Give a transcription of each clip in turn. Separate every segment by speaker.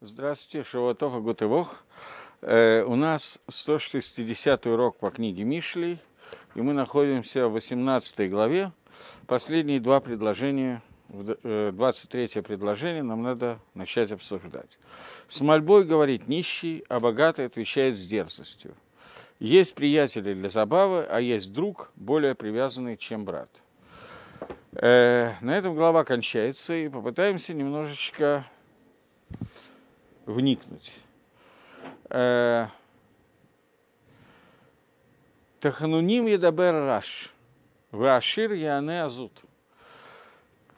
Speaker 1: Здравствуйте, Шаватов и Гутевох. Э, у нас 160 урок по книге Мишлей, и мы находимся в 18 главе. Последние два предложения, 23 э, предложение нам надо начать обсуждать. С мольбой говорит нищий, а богатый отвечает с дерзостью. Есть приятели для забавы, а есть друг, более привязанный, чем брат. Э, на этом глава кончается, и попытаемся немножечко вникнуть. Тахануним едабер раш. Вашир яне азут.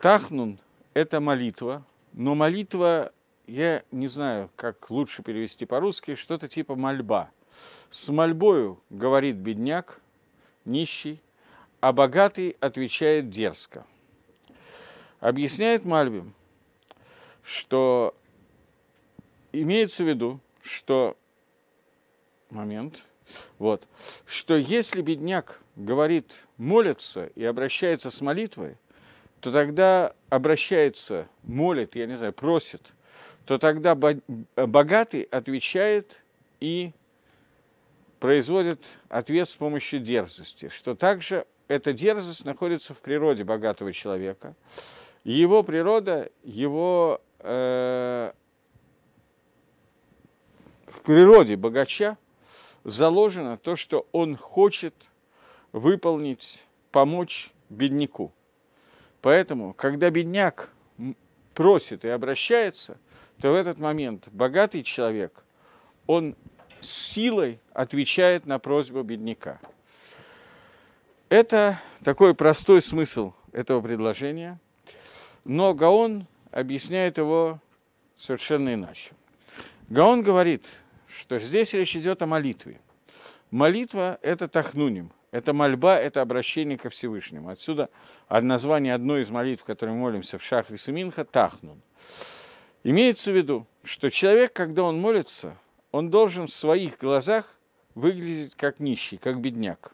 Speaker 1: Тахнун – это молитва, но молитва, я не знаю, как лучше перевести по-русски, что-то типа мольба. С мольбою говорит бедняк, нищий, а богатый отвечает дерзко. Объясняет Мальбим, что имеется в виду, что момент, вот, что если бедняк говорит молится и обращается с молитвой, то тогда обращается, молит, я не знаю, просит, то тогда богатый отвечает и производит ответ с помощью дерзости, что также эта дерзость находится в природе богатого человека. Его природа, его э, в природе богача заложено то, что он хочет выполнить, помочь бедняку. Поэтому, когда бедняк просит и обращается, то в этот момент богатый человек, он с силой отвечает на просьбу бедняка. Это такой простой смысл этого предложения, но Гаон объясняет его совершенно иначе. Гаон говорит, что здесь речь идет о молитве. Молитва – это тахнуним, это мольба, это обращение ко Всевышнему. Отсюда название одной из молитв, которой мы молимся в Шахрис суминха, тахнун. Имеется в виду, что человек, когда он молится, он должен в своих глазах выглядеть как нищий, как бедняк.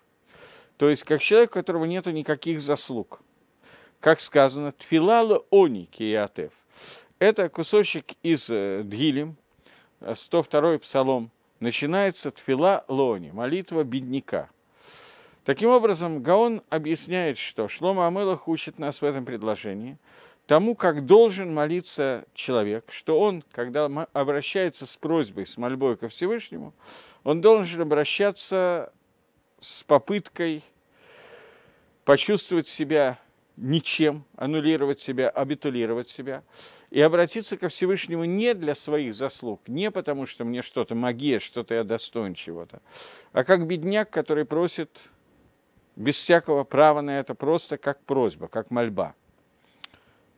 Speaker 1: То есть, как человек, у которого нет никаких заслуг. Как сказано, «тфилала они киатев». Это кусочек из э, Дгилем, 102-й псалом, начинается тфила лони, молитва бедняка. Таким образом, Гаон объясняет, что Шлома Амелах учит нас в этом предложении тому, как должен молиться человек, что он, когда обращается с просьбой, с мольбой ко Всевышнему, он должен обращаться с попыткой почувствовать себя ничем, аннулировать себя, абитулировать себя – и обратиться ко Всевышнему не для своих заслуг, не потому, что мне что-то магия, что-то я достоин чего-то, а как бедняк, который просит без всякого права на это, просто как просьба, как мольба.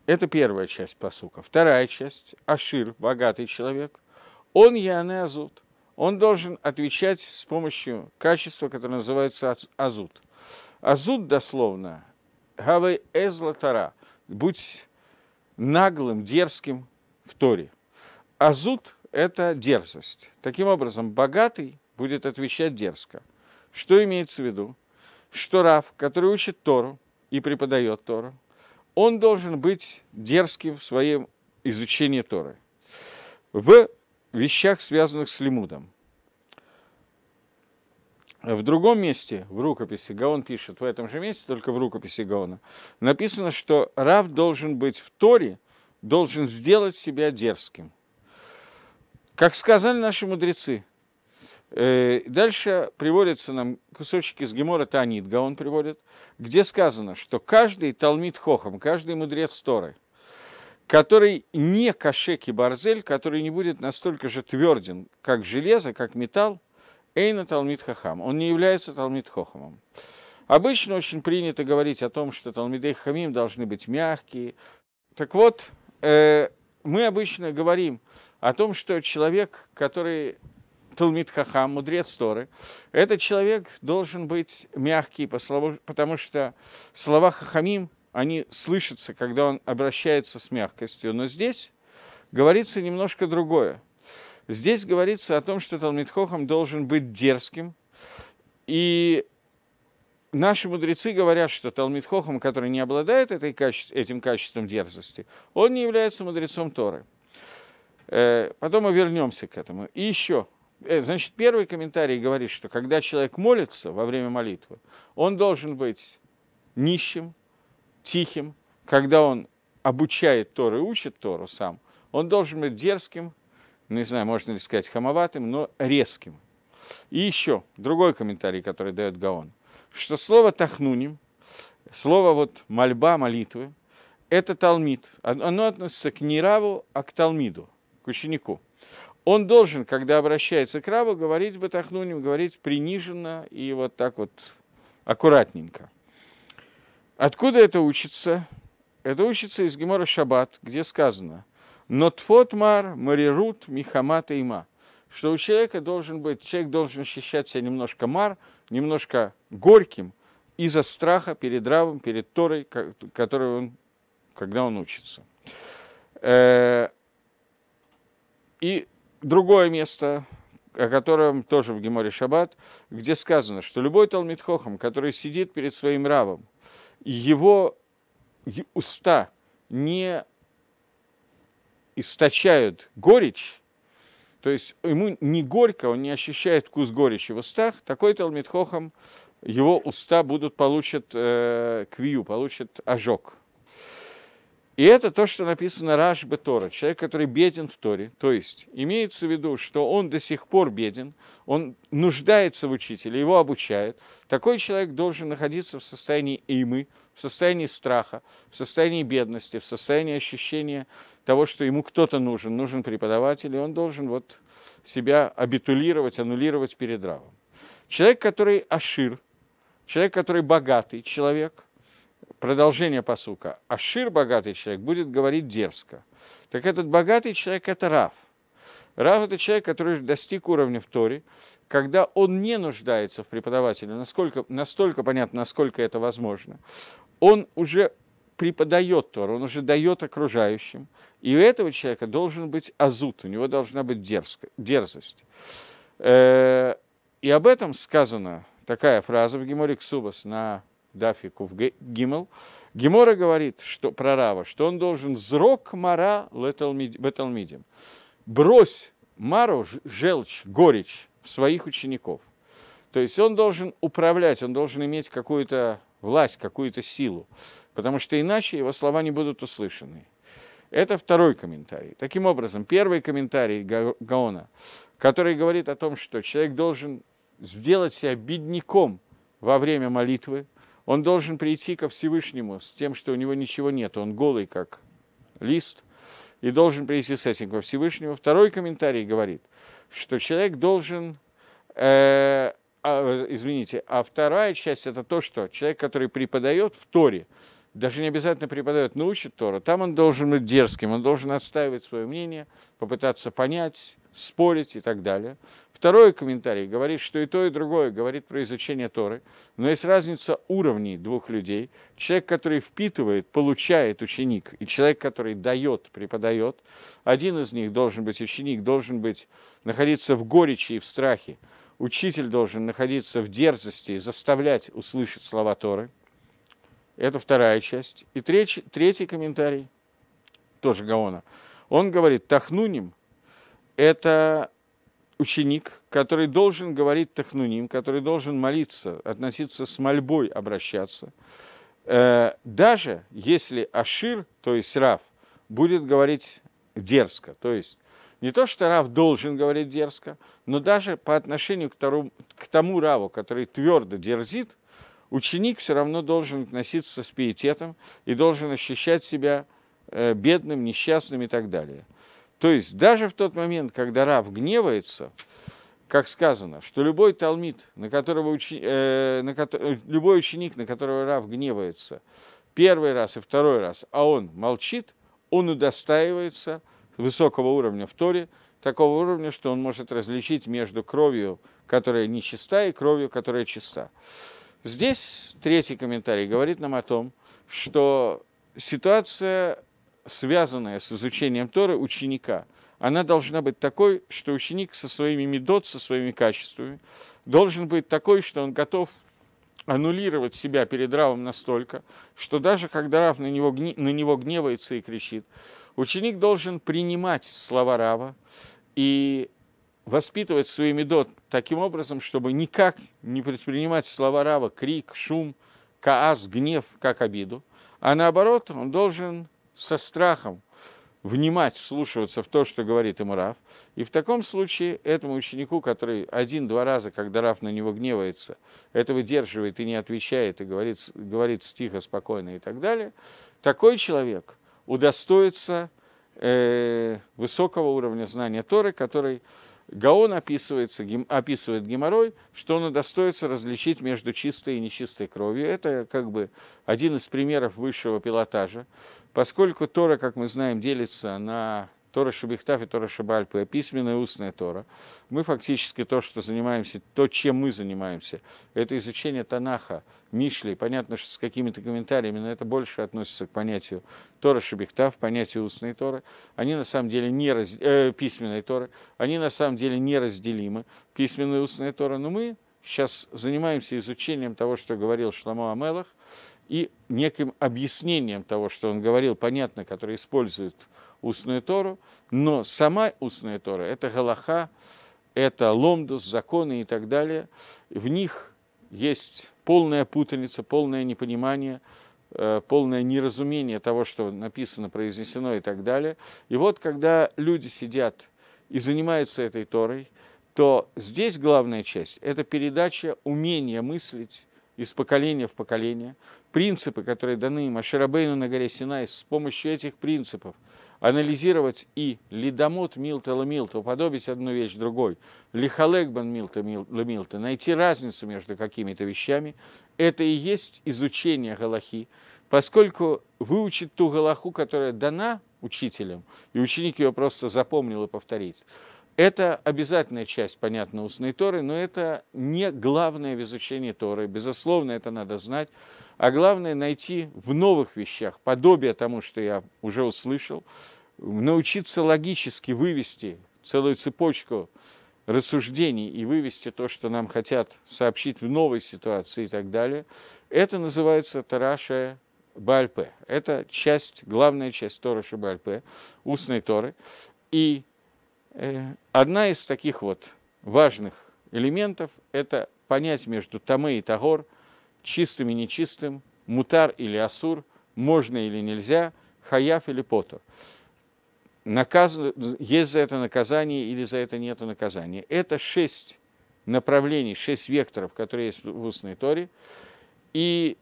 Speaker 1: Это первая часть посука. Вторая часть – Ашир, богатый человек. Он Яне Азут. Он должен отвечать с помощью качества, которое называется Азут. Азут дословно – гавей Эзлатара. Будь наглым, дерзким в Торе. азут это дерзость. Таким образом, богатый будет отвечать дерзко. Что имеется в виду? Что Рав, который учит Тору и преподает Тору, он должен быть дерзким в своем изучении Торы. В вещах, связанных с Лимудом – в другом месте, в рукописи, Гаон пишет, в этом же месте, только в рукописи Гаона, написано, что Рав должен быть в Торе, должен сделать себя дерзким. Как сказали наши мудрецы, э, Дальше приводятся нам кусочки из Гемора Таанит, Гаон приводит, где сказано, что каждый Талмит Хохом, каждый мудрец Торы, который не кашек и барзель, который не будет настолько же тверден, как железо, как металл, Эйна Талмит Хахам. Он не является Талмит Хохамом. Обычно очень принято говорить о том, что Талмидей Хамим должны быть мягкие. Так вот, э, мы обычно говорим о том, что человек, который Талмит Хахам, мудрец Торы, этот человек должен быть мягкий, потому что слова Хахамим, они слышатся, когда он обращается с мягкостью. Но здесь говорится немножко другое. Здесь говорится о том, что Талмитхохам должен быть дерзким. И наши мудрецы говорят, что Талмитхохам, который не обладает этой каче... этим качеством дерзости, он не является мудрецом Торы. Э, потом мы вернемся к этому. И еще э, Значит, первый комментарий говорит, что когда человек молится во время молитвы, он должен быть нищим, тихим. Когда он обучает Тору и учит Тору сам, он должен быть дерзким, ну, не знаю, можно ли сказать хамоватым, но резким. И еще другой комментарий, который дает Гаон, что слово «тахнуним», слово вот «мольба», «молитвы», это талмид. Оно относится к не раву, а к талмиду, к ученику. Он должен, когда обращается к раву, говорить бы тахнуним, говорить приниженно и вот так вот аккуратненько. Откуда это учится? Это учится из Гемора Шаббат, где сказано – но тфотмар, марирут, михамата има. Что у человека должен быть, человек должен ощущать себя немножко мар, немножко горьким из-за страха перед Равом, перед Торой, который он, когда он учится. Э, и другое место, о котором тоже в Геморе Шаббат, где сказано, что любой Талмитхохам, который сидит перед своим равом, его уста не источают горечь, то есть ему не горько, он не ощущает вкус горечи в устах, такой Талмит Хохам, его уста будут, получат э, квию, получат ожог. И это то, что написано Раш Бетора, человек, который беден в Торе. То есть имеется в виду, что он до сих пор беден, он нуждается в учителе, его обучают. Такой человек должен находиться в состоянии имы, в состоянии страха, в состоянии бедности, в состоянии ощущения того, что ему кто-то нужен, нужен преподаватель, и он должен вот себя абитулировать, аннулировать перед равом. Человек, который ашир, человек, который богатый человек, продолжение посука, ашир богатый человек будет говорить дерзко. Так этот богатый человек – это рав. Рав – это человек, который достиг уровня в Торе, когда он не нуждается в преподавателе, насколько, настолько понятно, насколько это возможно, он уже преподает Тору, он уже дает окружающим. И у этого человека должен быть азут, у него должна быть дерзко, дерзость. Э, и об этом сказана такая фраза в Геморе Ксубас на Дафику в Гимел. Гемора говорит что, про Рава, что он должен зрок мара беталмидим. Брось мару, желчь, горечь в своих учеников. То есть он должен управлять, он должен иметь какую-то власть, какую-то силу потому что иначе его слова не будут услышаны. Это второй комментарий. Таким образом, первый комментарий Гаона, который говорит о том, что человек должен сделать себя бедняком во время молитвы, он должен прийти ко Всевышнему с тем, что у него ничего нет, он голый, как лист, и должен прийти с этим ко Всевышнему. Второй комментарий говорит, что человек должен, э, а, э, извините, а вторая часть это то, что человек, который преподает в Торе, даже не обязательно преподает, но учит Тору, там он должен быть дерзким, он должен отстаивать свое мнение, попытаться понять, спорить и так далее. Второй комментарий говорит, что и то, и другое говорит про изучение Торы, но есть разница уровней двух людей. Человек, который впитывает, получает ученик, и человек, который дает, преподает, один из них должен быть ученик, должен быть, находиться в горечи и в страхе. Учитель должен находиться в дерзости и заставлять услышать слова Торы – это вторая часть. И треть, третий комментарий, тоже Гаона. Он говорит, Тахнуним – это ученик, который должен говорить Тахнуним, который должен молиться, относиться с мольбой, обращаться. Э, даже если Ашир, то есть Раф, будет говорить дерзко, то есть не то, что Рав должен говорить дерзко, но даже по отношению к тому, к тому Раву, который твердо дерзит – ученик все равно должен относиться с пиететом и должен ощущать себя э, бедным, несчастным и так далее. То есть даже в тот момент, когда раб гневается, как сказано, что любой талмит, на которого учи, э, на э, любой ученик, на которого раб гневается первый раз и второй раз, а он молчит, он удостаивается высокого уровня в Торе, такого уровня, что он может различить между кровью, которая нечиста, и кровью, которая чиста. Здесь третий комментарий говорит нам о том, что ситуация, связанная с изучением Торы ученика, она должна быть такой, что ученик со своими медот, со своими качествами, должен быть такой, что он готов аннулировать себя перед Равом настолько, что даже когда Рав на него, гни... на него гневается и кричит, ученик должен принимать слова Рава и воспитывать свои медот таким образом, чтобы никак не предпринимать слова рава крик, шум, каас, гнев как обиду, а наоборот, он должен со страхом внимать, вслушиваться в то, что говорит ему Рав. И в таком случае этому ученику, который один-два раза, когда Рав на него гневается, это выдерживает и не отвечает, и говорит, говорит тихо, спокойно и так далее, такой человек удостоится э, высокого уровня знания Торы, который Гаон описывается, гем, описывает геморрой, что он удостоится различить между чистой и нечистой кровью. Это как бы один из примеров высшего пилотажа, поскольку Тора, как мы знаем, делится на Тора шабихтаф и Тора Шебальпы, письменная устная Тора. Мы фактически то, что занимаемся, то, чем мы занимаемся, это изучение Танаха, Мишли, понятно, что с какими-то комментариями, но это больше относится к понятию Тора шабихтаф, понятию устной Торы. Они на самом деле не раз... э, письменной Торы, они на самом деле неразделимы, письменная и устная Тора, но мы сейчас занимаемся изучением того, что говорил Шламо Амелах, и неким объяснением того, что он говорил, понятно, который использует устную Тору, но сама устная Тора – это Галаха, это ломдус, законы и так далее. В них есть полная путаница, полное непонимание, э, полное неразумение того, что написано, произнесено и так далее. И вот когда люди сидят и занимаются этой Торой, то здесь главная часть – это передача умения мыслить из поколения в поколение, принципы, которые даны Маширабейну на горе Синай, с помощью этих принципов – анализировать и ледомот Милта Ламилта, уподобить одну вещь другой, лихолегбан Милта Ламилта, найти разницу между какими-то вещами, это и есть изучение Галахи, поскольку выучить ту Галаху, которая дана учителем, и ученик ее просто запомнил и повторить это обязательная часть, понятно, устной Торы, но это не главное в изучении Торы. Безусловно, это надо знать. А главное – найти в новых вещах подобие тому, что я уже услышал, научиться логически вывести целую цепочку рассуждений и вывести то, что нам хотят сообщить в новой ситуации и так далее, это называется Тараша Бальпе. Это часть, главная часть Тора Шибальпе, устной Торы. И Э, одна из таких вот важных элементов – это понять между Тамы и Тагор, чистым и нечистым, мутар или асур, можно или нельзя, хаяф или потор. Наказ... Есть за это наказание или за это нет наказания. Это шесть направлений, шесть векторов, которые есть в устной Торе. И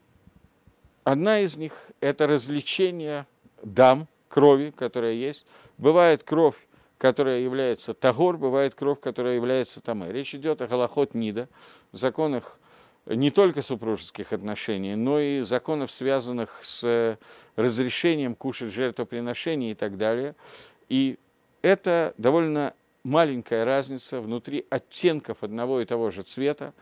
Speaker 1: одна из них – это развлечение дам, крови, которая есть. Бывает кровь которая является тагор, бывает кровь, которая является тамэ. Речь идет о голохот нида, законах не только супружеских отношений, но и законов, связанных с разрешением кушать жертвоприношений и так далее. И это довольно маленькая разница внутри оттенков одного и того же цвета,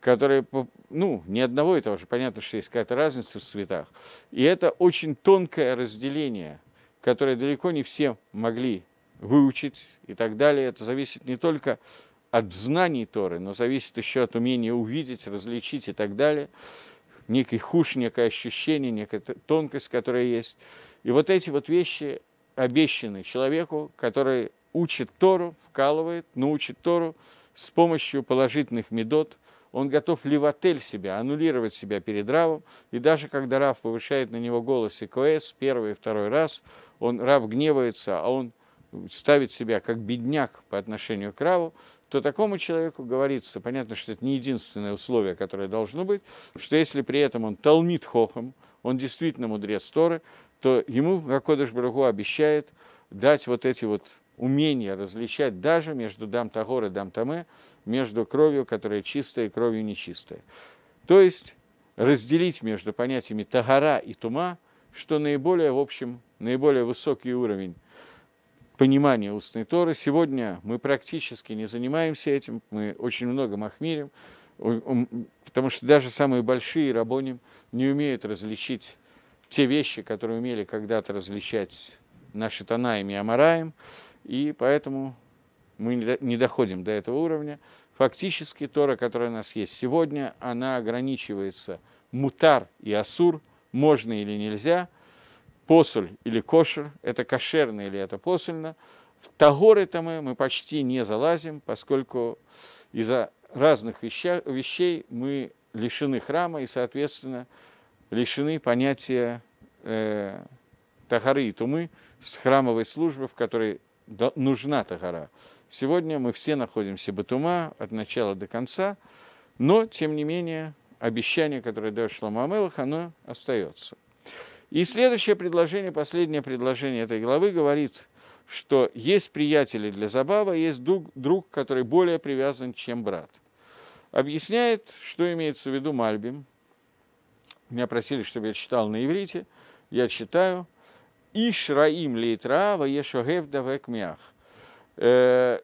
Speaker 1: которые, ну, не одного и того же, понятно, что есть какая-то разница в цветах. И это очень тонкое разделение, которое далеко не все могли выучить и так далее. Это зависит не только от знаний Торы, но зависит еще от умения увидеть, различить и так далее. Некий хуш, некое ощущение, некая тонкость, которая есть. И вот эти вот вещи обещаны человеку, который учит Тору, вкалывает, научит Тору с помощью положительных медот. Он готов левотель себя, аннулировать себя перед Равом. И даже когда Рав повышает на него голос и коэс первый и второй раз, он, Рав гневается, а он ставит себя как бедняк по отношению к раву, то такому человеку говорится, понятно, что это не единственное условие, которое должно быть, что если при этом он толмит хохом, он действительно мудрец Торы, то ему Акодыш Брагу обещает дать вот эти вот умения различать даже между дам Тагор и дам Таме, между кровью, которая чистая, и кровью нечистая. То есть разделить между понятиями Тагара и Тума, что наиболее, в общем, наиболее высокий уровень понимание устной Торы. Сегодня мы практически не занимаемся этим, мы очень много махмирим, потому что даже самые большие рабоним не умеют различить те вещи, которые умели когда-то различать наши Танаем и Амараем, и поэтому мы не доходим до этого уровня. Фактически Тора, которая у нас есть сегодня, она ограничивается мутар и асур, можно или нельзя – посоль или кошер, это кошерно или это посольно. В Тагоры-то мы, мы почти не залазим, поскольку из-за разных веща, вещей мы лишены храма и, соответственно, лишены понятия э, тахары и тумы с храмовой службы, в которой до, нужна тахара. Сегодня мы все находимся батума от начала до конца, но, тем не менее, обещание, которое дает Шламамелах, оно остается – и следующее предложение, последнее предложение этой главы говорит, что есть приятели для забавы, есть друг, друг, который более привязан, чем брат. Объясняет, что имеется в виду Мальбим. Меня просили, чтобы я читал на иврите. Я читаю. «Ишраим лейтраава ешогев давек мях». Э,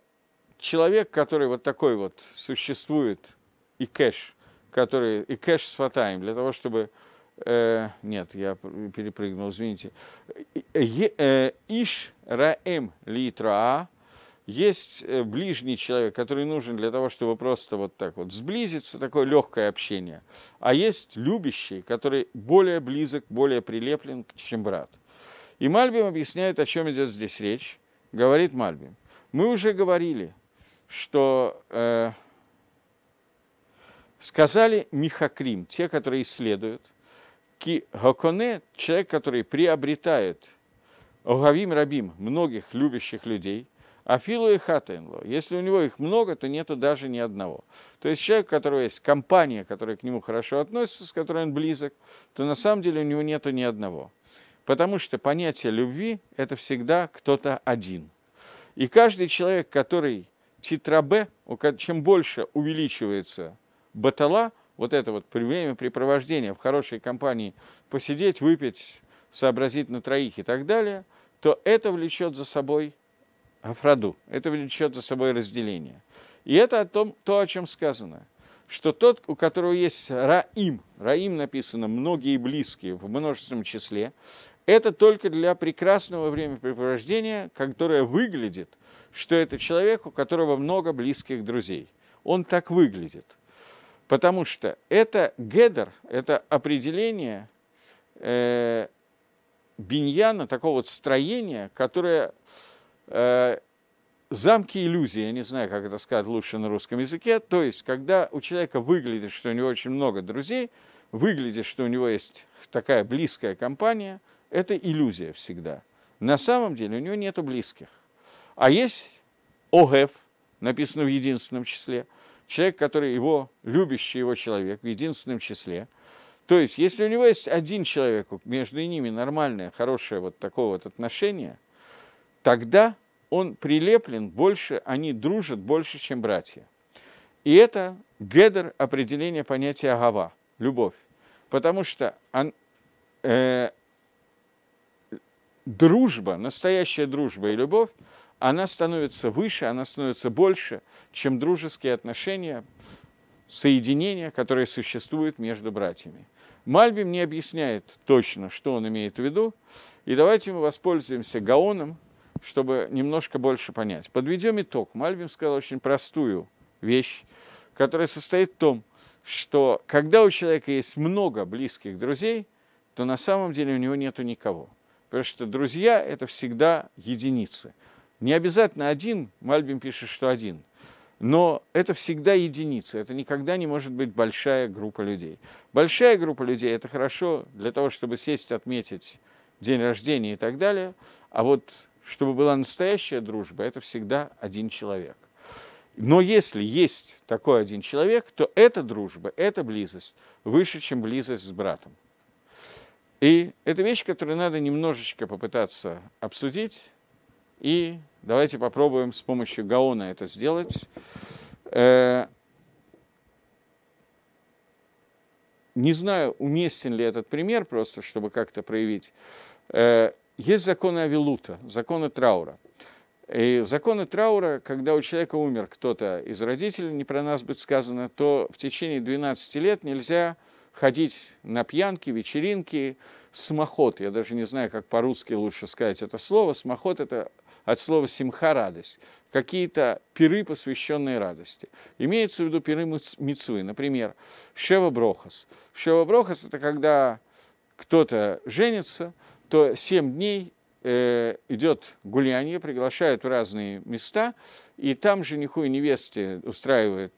Speaker 1: человек, который вот такой вот существует, и кэш, который, и кэш сватаем для того, чтобы Э, нет, я перепрыгнул, извините. Э, иш раэм литра. А. Есть э, ближний человек, который нужен для того, чтобы просто вот так вот сблизиться, такое легкое общение. А есть любящий, который более близок, более прилеплен, чем брат. И Мальбим объясняет, о чем идет здесь речь. Говорит Мальбим. Мы уже говорили, что э, сказали Михакрим, те, которые исследуют, Гаконе – человек, который приобретает Огавим Рабим многих любящих людей, а Филу и Хатенло. Если у него их много, то нету даже ни одного. То есть человек, у которого есть компания, которая к нему хорошо относится, с которой он близок, то на самом деле у него нету ни одного. Потому что понятие любви – это всегда кто-то один. И каждый человек, который титрабе, чем больше увеличивается батала – вот это вот времяпрепровождение в хорошей компании, посидеть, выпить, сообразить на троих и так далее, то это влечет за собой афроду, это влечет за собой разделение. И это о том, то, о чем сказано, что тот, у которого есть раим, раим написано «многие близкие» в множественном числе, это только для прекрасного времяпрепровождения, которое выглядит, что это человек, у которого много близких друзей. Он так выглядит – Потому что это гедер, это определение э, биньяна, такого вот строения, которое э, замки иллюзии, я не знаю, как это сказать лучше на русском языке, то есть, когда у человека выглядит, что у него очень много друзей, выглядит, что у него есть такая близкая компания, это иллюзия всегда. На самом деле у него нету близких. А есть ОГЭФ, написано в единственном числе – человек, который его, любящий его человек в единственном числе. То есть, если у него есть один человек, между ними нормальное, хорошее вот такое вот отношение, тогда он прилеплен больше, они дружат больше, чем братья. И это гедер определение понятия агава, любовь. Потому что он, э, дружба, настоящая дружба и любовь она становится выше, она становится больше, чем дружеские отношения, соединения, которые существуют между братьями. Мальбим не объясняет точно, что он имеет в виду, и давайте мы воспользуемся Гаоном, чтобы немножко больше понять. Подведем итог. Мальбим сказал очень простую вещь, которая состоит в том, что когда у человека есть много близких друзей, то на самом деле у него нету никого. Потому что друзья – это всегда единицы – не обязательно один, Мальбим пишет, что один, но это всегда единица, это никогда не может быть большая группа людей. Большая группа людей – это хорошо для того, чтобы сесть, отметить день рождения и так далее, а вот чтобы была настоящая дружба, это всегда один человек. Но если есть такой один человек, то эта дружба, эта близость выше, чем близость с братом. И это вещь, которую надо немножечко попытаться обсудить, и давайте попробуем с помощью Гаона это сделать. Э, не знаю, уместен ли этот пример, просто чтобы как-то проявить. Э, есть законы Авилута, законы траура. И законы траура, когда у человека умер кто-то из родителей, не про нас быть сказано, то в течение 12 лет нельзя ходить на пьянки, вечеринки, смоход. Я даже не знаю, как по-русски лучше сказать это слово. Смоход – это от слова симха – радость, какие-то пиры, посвященные радости. Имеется в виду пиры мецвы, например, Шева Брохас. Шева Брохас – это когда кто-то женится, то семь дней э, идет гуляние, приглашают в разные места, и там жениху и невесте устраивают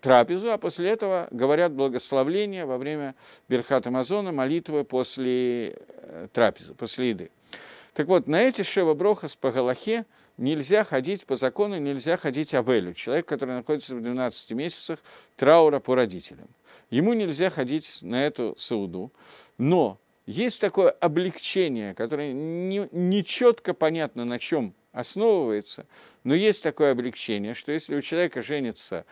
Speaker 1: трапезу, а после этого говорят благословление во время Берхат Амазона, молитвы после э, трапезы, после еды. Так вот, на эти Шева Брохас по Галахе нельзя ходить по закону, нельзя ходить Абелю, человек, который находится в 12 месяцах траура по родителям. Ему нельзя ходить на эту Сауду, но есть такое облегчение, которое не, не четко понятно, на чем основывается, но есть такое облегчение, что если у человека женится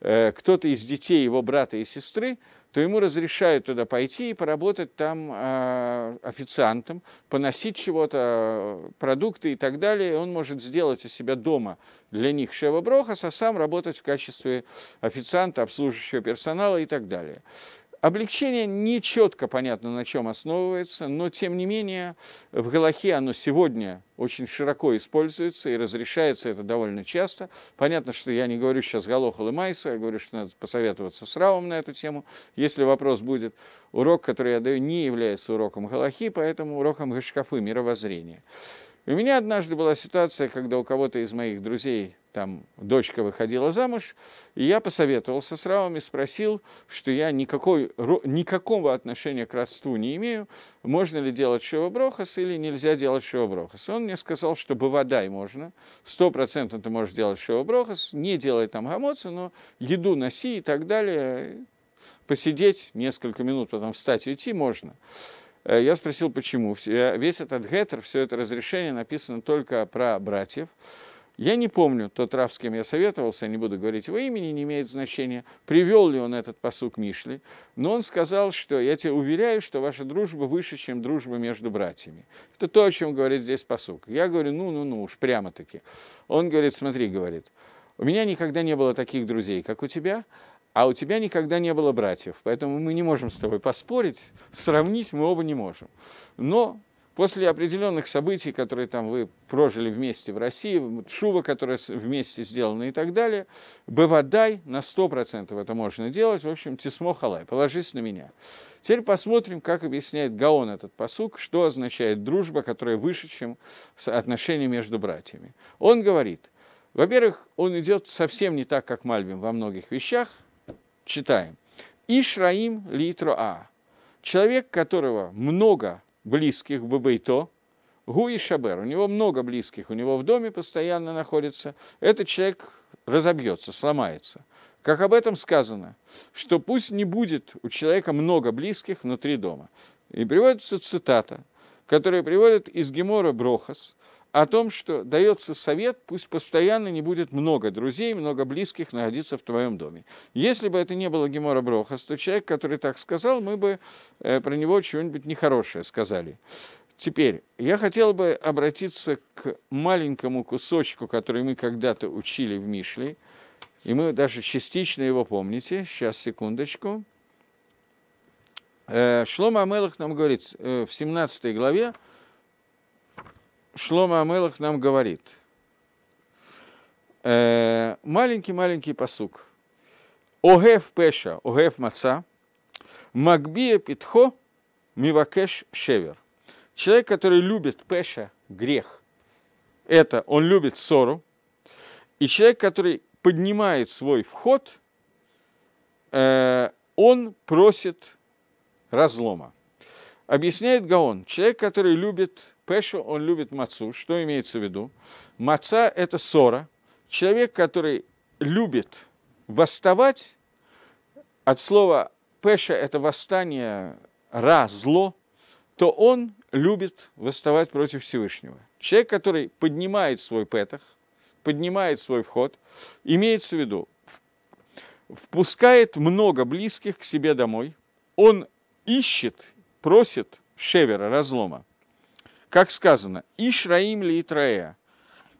Speaker 1: э, кто-то из детей его брата и сестры, то ему разрешают туда пойти и поработать там э, официантом, поносить чего-то, продукты и так далее. Он может сделать у себя дома для них Шева Брохас, а сам работать в качестве официанта, обслуживающего персонала и так далее. Облегчение не четко понятно, на чем основывается, но тем не менее в Галахе оно сегодня очень широко используется и разрешается это довольно часто. Понятно, что я не говорю сейчас галоху и Майсу, я говорю, что надо посоветоваться с Раумом на эту тему, если вопрос будет. Урок, который я даю, не является уроком Галахи, поэтому уроком Гашкафы, мировоззрения. У меня однажды была ситуация, когда у кого-то из моих друзей там дочка выходила замуж, и я посоветовался с Равом и спросил, что я никакой, никакого отношения к родству не имею, можно ли делать шевоброхос или нельзя делать шевоброхос. Он мне сказал, что бывадай можно, сто процентов ты можешь делать шевоброхос, не делай там гамоцы, но еду носи и так далее, посидеть несколько минут, потом встать и идти можно. Э, я спросил, почему. Э, весь этот гетер, все это разрешение написано только про братьев. Я не помню, тот рав, с кем я советовался, не буду говорить его имени, не имеет значения, привел ли он этот посук Мишли, но он сказал, что я тебе уверяю, что ваша дружба выше, чем дружба между братьями. Это то, о чем говорит здесь посук. Я говорю, ну-ну-ну, уж прямо-таки. Он говорит, смотри, говорит, у меня никогда не было таких друзей, как у тебя, а у тебя никогда не было братьев, поэтому мы не можем с тобой поспорить, сравнить мы оба не можем. Но После определенных событий, которые там вы прожили вместе в России, шува, которая вместе сделана и так далее, бывадай, на 100% это можно делать, в общем, тесмо халай, положись на меня. Теперь посмотрим, как объясняет Гаон этот посук, что означает дружба, которая выше, чем отношения между братьями. Он говорит, во-первых, он идет совсем не так, как Мальбим во многих вещах, читаем. Ишраим литро а. Человек, которого много близких Бабайто, Гуи Шабер, у него много близких, у него в доме постоянно находится, этот человек разобьется, сломается. Как об этом сказано, что пусть не будет у человека много близких внутри дома. И приводится цитата, которая приводит из Гемора Брохас, о том, что дается совет, пусть постоянно не будет много друзей, много близких находиться в твоем доме. Если бы это не было Гемора Брохас, то человек, который так сказал, мы бы э, про него чего-нибудь нехорошее сказали. Теперь, я хотел бы обратиться к маленькому кусочку, который мы когда-то учили в Мишле, и мы даже частично его помните. Сейчас, секундочку. Э, Шлома Амелах нам говорит э, в 17 главе, Шлома Амелах нам говорит. Э, Маленький-маленький посук. Огев пеша, огев маца, магбия петхо, мивакеш шевер. Человек, который любит пеша, грех, это он любит ссору. И человек, который поднимает свой вход, э, он просит разлома. Объясняет Гаон, человек, который любит пешу, он любит мацу. Что имеется в виду? Маца – это ссора. Человек, который любит восставать, от слова пеша – это восстание, ра – зло, то он любит восставать против Всевышнего. Человек, который поднимает свой петах, поднимает свой вход, имеется в виду, впускает много близких к себе домой, он ищет просит шевера, разлома. Как сказано, Ишраим ли Итраэ.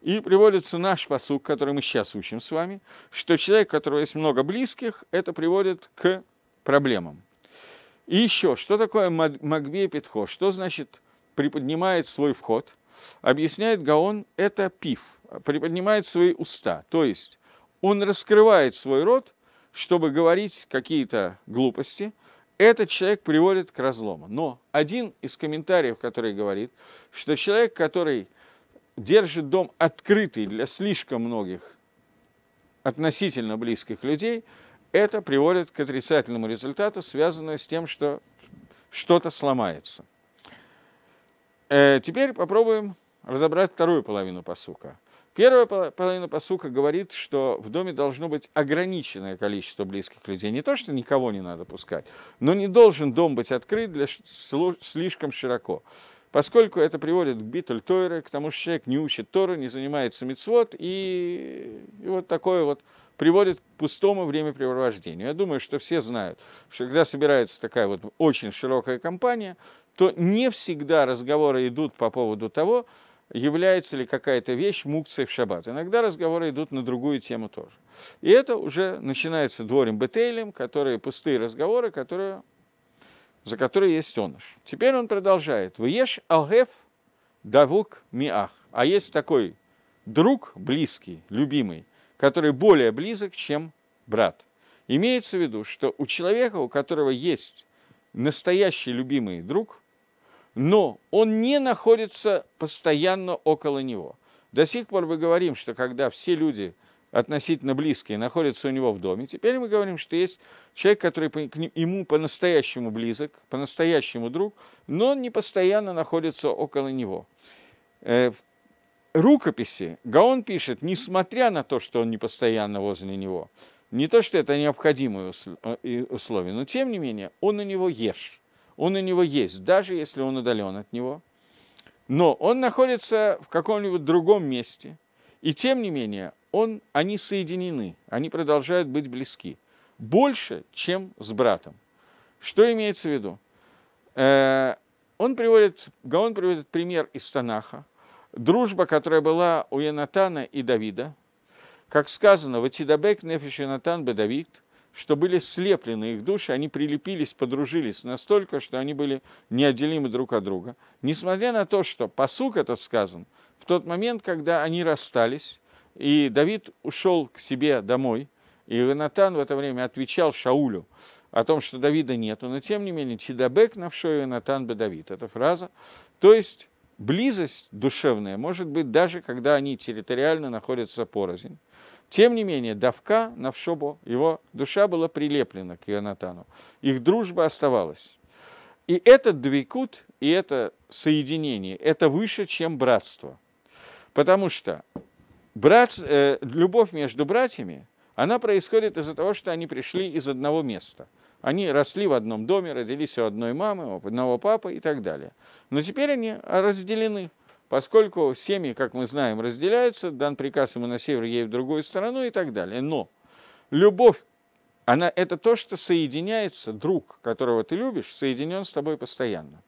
Speaker 1: И приводится наш посук, который мы сейчас учим с вами, что человек, у которого есть много близких, это приводит к проблемам. И еще, что такое Магбей Петхо? Что значит приподнимает свой вход? Объясняет Гаон, это пив, приподнимает свои уста. То есть он раскрывает свой рот, чтобы говорить какие-то глупости – этот человек приводит к разлому. Но один из комментариев, который говорит, что человек, который держит дом открытый для слишком многих относительно близких людей, это приводит к отрицательному результату, связанному с тем, что что-то сломается. Э, теперь попробуем разобрать вторую половину посука – Первая половина посука говорит, что в доме должно быть ограниченное количество близких людей. Не то, что никого не надо пускать, но не должен дом быть открыт для слишком широко. Поскольку это приводит к битуль Тойры, к тому, что человек не учит Тору, не занимается мицвод, и, и вот такое вот приводит к пустому времяпрепровождению. Я думаю, что все знают, что когда собирается такая вот очень широкая компания, то не всегда разговоры идут по поводу того, является ли какая-то вещь мукцией в шаббат. Иногда разговоры идут на другую тему тоже. И это уже начинается дворем Бетейлем, которые пустые разговоры, которые, за которые есть оныш. Теперь он продолжает. Веш алгев давук миах. А есть такой друг близкий, любимый, который более близок, чем брат. Имеется в виду, что у человека, у которого есть настоящий любимый друг – но он не находится постоянно около него. До сих пор мы говорим, что когда все люди относительно близкие находятся у него в доме, теперь мы говорим, что есть человек, который к ему по-настоящему близок, по-настоящему друг, но он не постоянно находится около него. Э, в рукописи Гаон пишет, несмотря на то, что он не постоянно возле него, не то, что это необходимое э, условие, но тем не менее он у него ешь он у него есть, даже если он удален от него. Но он находится в каком-нибудь другом месте, и тем не менее он, они соединены, они продолжают быть близки. Больше, чем с братом. Что имеется в виду? Э, он приводит, Гаон приводит пример из Танаха. Дружба, которая была у Янатана и Давида, как сказано, «Ватидабек нефиш Янатан бе Давид», что были слеплены их души, они прилепились, подружились настолько, что они были неотделимы друг от друга. Несмотря на то, что посук это сказан, в тот момент, когда они расстались, и Давид ушел к себе домой, и Натан в это время отвечал Шаулю о том, что Давида нету, но тем не менее «Тидабек навшой Натан бы Давид» – эта фраза. То есть близость душевная может быть даже, когда они территориально находятся порознь. Тем не менее, Давка, Навшобо, его душа была прилеплена к Ионатану. Их дружба оставалась. И этот двикут, и это соединение, это выше, чем братство. Потому что брат, э, любовь между братьями, она происходит из-за того, что они пришли из одного места. Они росли в одном доме, родились у одной мамы, у одного папы и так далее. Но теперь они разделены. Поскольку семьи, как мы знаем, разделяются, дан приказ ему на север, ей в другую сторону и так далее. Но любовь, она это то, что соединяется, друг, которого ты любишь, соединен с тобой постоянно.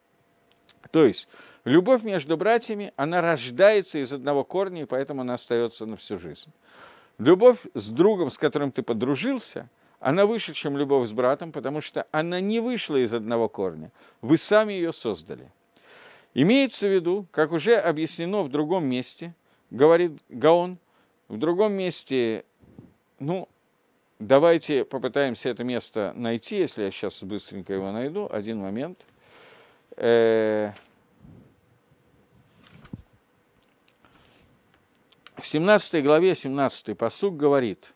Speaker 1: То есть любовь между братьями, она рождается из одного корня, и поэтому она остается на всю жизнь. Любовь с другом, с которым ты подружился, она выше, чем любовь с братом, потому что она не вышла из одного корня. Вы сами ее создали. Имеется в виду, как уже объяснено в другом месте, говорит Гаон, в другом месте, ну, давайте попытаемся это место найти, если я сейчас быстренько его найду, один момент. Э, в 17 главе 17 посуг говорит,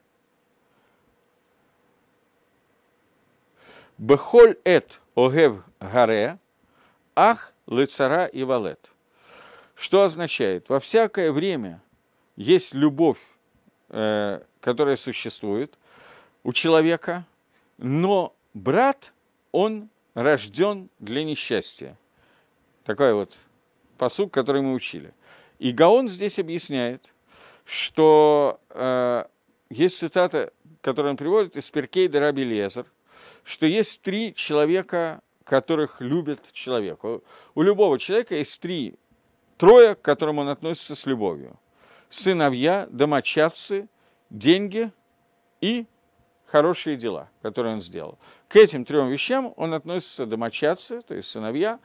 Speaker 1: «Бехоль эт огев гаре, ах Лыцара и Валет. Что означает? Во всякое время есть любовь, э, которая существует у человека, но брат, он рожден для несчастья. Такой вот посуг, который мы учили. И Гаон здесь объясняет, что э, есть цитата, которую он приводит из Перкейда Раби Лезер, что есть три человека которых любит человек. У любого человека есть три, трое, к которым он относится с любовью. Сыновья, домочадцы, деньги и хорошие дела, которые он сделал. К этим трем вещам он относится домочадцы, то есть сыновья,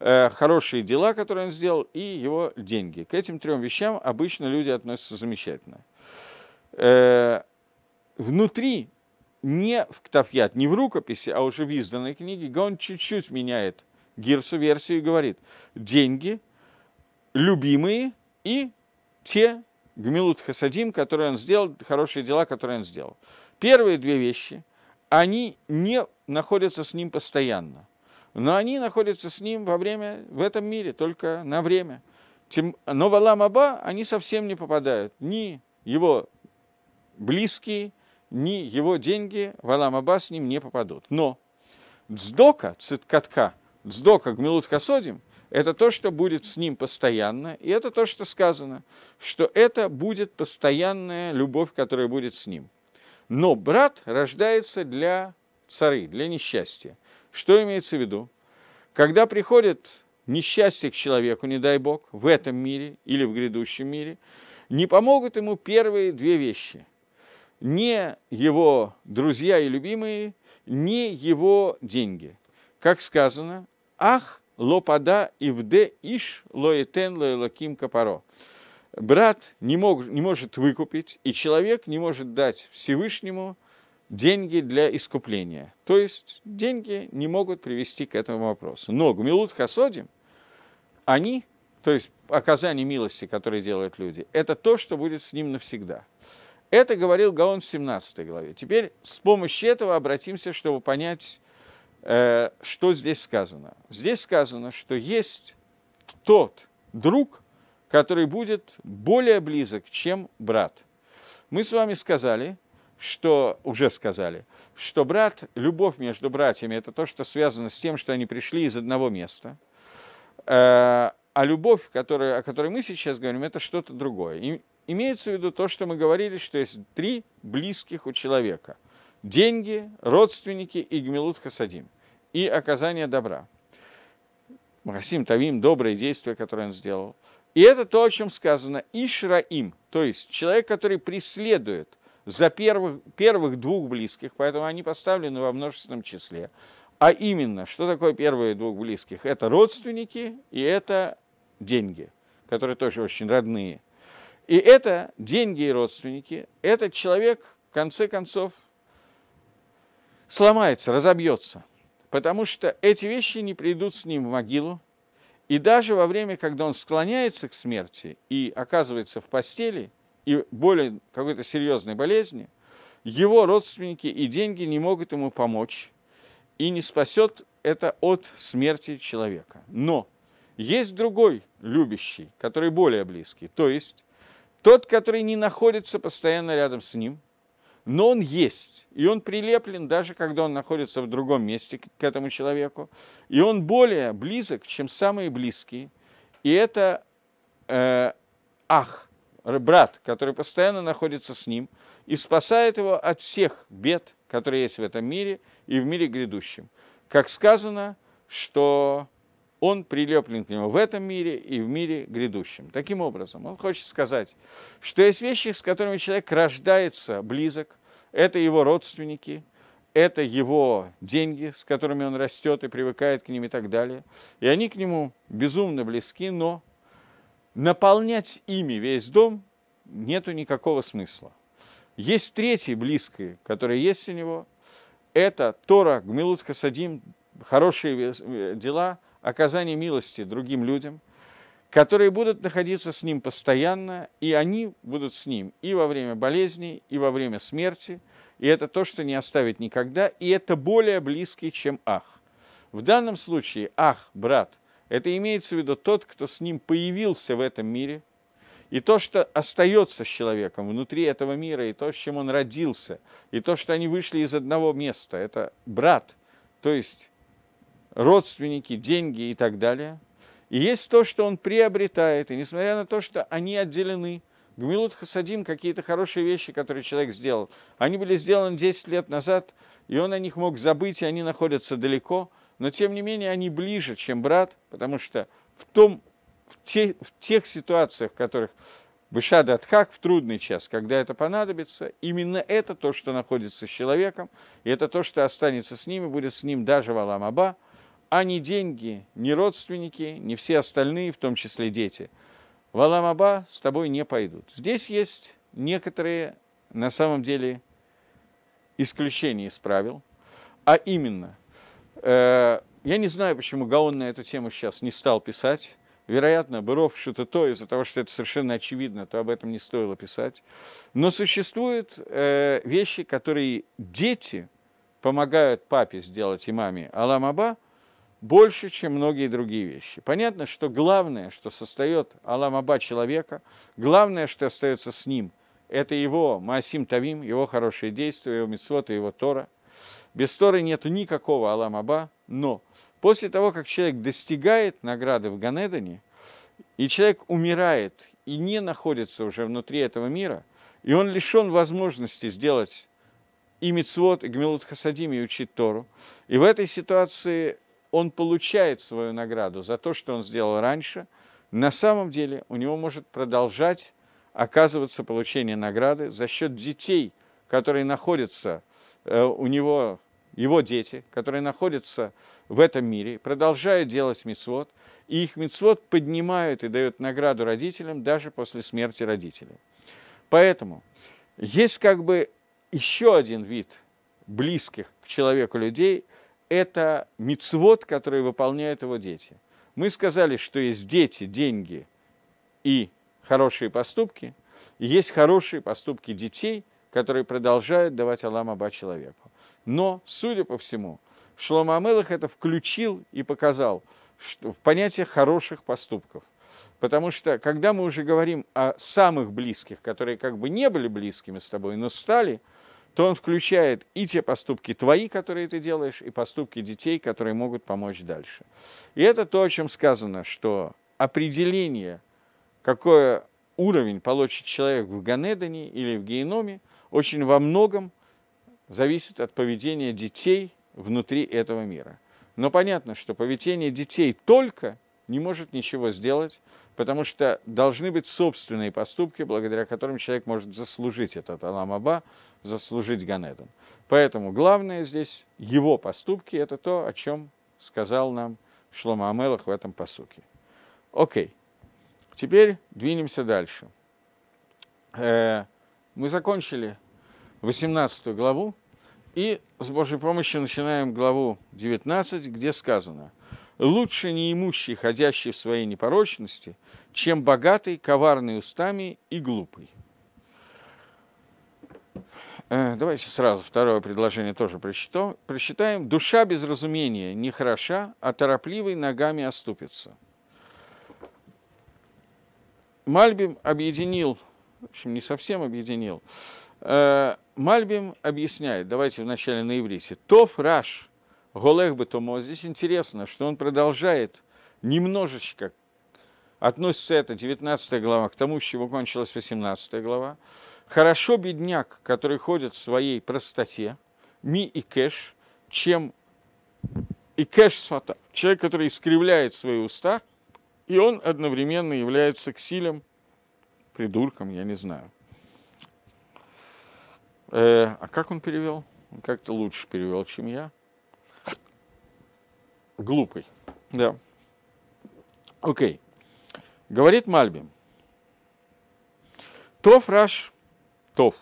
Speaker 1: э, хорошие дела, которые он сделал, и его деньги. К этим трем вещам обычно люди относятся замечательно. Э, внутри не в Ктафьят, не в рукописи, а уже в изданной книге, он чуть-чуть меняет Гирсу версию и говорит, деньги, любимые и те Гмилут Хасадим, которые он сделал, хорошие дела, которые он сделал. Первые две вещи, они не находятся с ним постоянно, но они находятся с ним во время, в этом мире, только на время. Тем Но в Аламаба они совсем не попадают, ни его близкие, ни его деньги в Алам Аббас с ним не попадут. Но Дздока, Циткатка, Дздока Гмилут Хасодим, это то, что будет с ним постоянно, и это то, что сказано, что это будет постоянная любовь, которая будет с ним. Но брат рождается для цары, для несчастья. Что имеется в виду? Когда приходит несчастье к человеку, не дай бог, в этом мире или в грядущем мире, не помогут ему первые две вещи – не его друзья и любимые, не его деньги. Как сказано, «Ах, лопада ивде иш лоетен лоэлаким капаро». Брат не, мог, не может выкупить, и человек не может дать Всевышнему деньги для искупления. То есть деньги не могут привести к этому вопросу. Но гумилут хасодим, они, то есть оказание милости, которое делают люди, это то, что будет с ним навсегда. Это говорил Гаон в 17 главе. Теперь с помощью этого обратимся, чтобы понять, э, что здесь сказано. Здесь сказано, что есть тот друг, который будет более близок, чем брат. Мы с вами сказали, что уже сказали, что брат, любовь между братьями, это то, что связано с тем, что они пришли из одного места. Э, а любовь, которая, о которой мы сейчас говорим, это что-то другое имеется в виду то, что мы говорили, что есть три близких у человека. Деньги, родственники и гмилут хасадим. И оказание добра. Махасим Тавим, добрые действия, которые он сделал. И это то, о чем сказано Ишраим, то есть человек, который преследует за первых, первых двух близких, поэтому они поставлены во множественном числе. А именно, что такое первые двух близких? Это родственники и это деньги, которые тоже очень родные – и это деньги и родственники. Этот человек, в конце концов, сломается, разобьется. Потому что эти вещи не придут с ним в могилу. И даже во время, когда он склоняется к смерти и оказывается в постели, и более какой-то серьезной болезни, его родственники и деньги не могут ему помочь. И не спасет это от смерти человека. Но есть другой любящий, который более близкий. То есть тот, который не находится постоянно рядом с ним, но он есть, и он прилеплен даже когда он находится в другом месте к этому человеку, и он более близок, чем самые близкие, и это э, ах, брат, который постоянно находится с ним и спасает его от всех бед, которые есть в этом мире и в мире грядущем. Как сказано, что он прилеплен к нему в этом мире и в мире грядущем. Таким образом, он хочет сказать, что есть вещи, с которыми человек рождается близок, это его родственники, это его деньги, с которыми он растет и привыкает к ним и так далее. И они к нему безумно близки, но наполнять ими весь дом нету никакого смысла. Есть третий близкий, который есть у него, это Тора, Гмилутка Садим, хорошие э, дела – оказание милости другим людям, которые будут находиться с ним постоянно, и они будут с ним и во время болезней, и во время смерти, и это то, что не оставит никогда, и это более близкий, чем Ах. В данном случае Ах, брат, это имеется в виду тот, кто с ним появился в этом мире, и то, что остается с человеком внутри этого мира, и то, с чем он родился, и то, что они вышли из одного места, это брат, то есть родственники, деньги и так далее. И есть то, что он приобретает, и несмотря на то, что они отделены, Гмилут Хасадим, какие-то хорошие вещи, которые человек сделал, они были сделаны 10 лет назад, и он о них мог забыть, и они находятся далеко, но тем не менее они ближе, чем брат, потому что в, том, в, те, в тех ситуациях, в которых Бышад Адхак в трудный час, когда это понадобится, именно это то, что находится с человеком, и это то, что останется с ними, будет с ним даже в Аламаба, а не деньги, не родственники, не все остальные, в том числе дети, в Аламаба с тобой не пойдут. Здесь есть некоторые, на самом деле, исключения из правил, а именно, э, я не знаю, почему Гаон на эту тему сейчас не стал писать, Вероятно, Буров что-то то, из-за того, что это совершенно очевидно, то об этом не стоило писать. Но существуют э, вещи, которые дети помогают папе сделать и маме Аламаба, больше, чем многие другие вещи. Понятно, что главное, что состоит аламаба человека, главное, что остается с ним, это его Маасим Тавим, его хорошие действия, его Митцвот и его Тора. Без Торы нету никакого аламаба. но после того, как человек достигает награды в Ганедане, и человек умирает и не находится уже внутри этого мира, и он лишен возможности сделать и Мицвод, и Гмилут Хасадим, и учить Тору. И в этой ситуации он получает свою награду за то, что он сделал раньше, на самом деле у него может продолжать оказываться получение награды за счет детей, которые находятся э, у него, его дети, которые находятся в этом мире, продолжают делать мицвод, и их мицвод поднимают и дают награду родителям даже после смерти родителей. Поэтому есть как бы еще один вид близких к человеку людей, это мицвод, который выполняют его дети. Мы сказали, что есть дети, деньги и хорошие поступки, и есть хорошие поступки детей, которые продолжают давать Аллам Аба человеку. Но, судя по всему, Шлома Амелах это включил и показал что, в понятие хороших поступков. Потому что, когда мы уже говорим о самых близких, которые как бы не были близкими с тобой, но стали – то он включает и те поступки твои, которые ты делаешь, и поступки детей, которые могут помочь дальше. И это то, о чем сказано, что определение, какой уровень получит человек в Ганедане или в геноме, очень во многом зависит от поведения детей внутри этого мира. Но понятно, что поведение детей только не может ничего сделать потому что должны быть собственные поступки, благодаря которым человек может заслужить этот Аламаба, заслужить Ганедон. Поэтому главное здесь его поступки – это то, о чем сказал нам Шлома Амелах в этом посуке. Окей. Теперь двинемся дальше. Э, мы закончили 18 главу, и с Божьей помощью начинаем главу 19, где сказано – Лучше неимущий, ходящий в своей непорочности, чем богатый, коварный устами и глупый. Э, давайте сразу второе предложение тоже прочитаю. прочитаем. «Душа без разумения не хороша, а торопливой ногами оступится». Мальбим объединил, в общем, не совсем объединил, э, Мальбим объясняет, давайте вначале на иврите, «Тов раш» Голех Батумо. А здесь интересно, что он продолжает немножечко относится это, 19 глава, к тому, с чего кончилась 18 глава. Хорошо бедняк, который ходит в своей простоте, ми и кэш, чем и кэш свата, человек, который искривляет свои уста, и он одновременно является ксилем, придурком, я не знаю. Э, а как он перевел? Как-то лучше перевел, чем я глупый. Да. Окей. Говорит Мальбим. Тов раш, тов.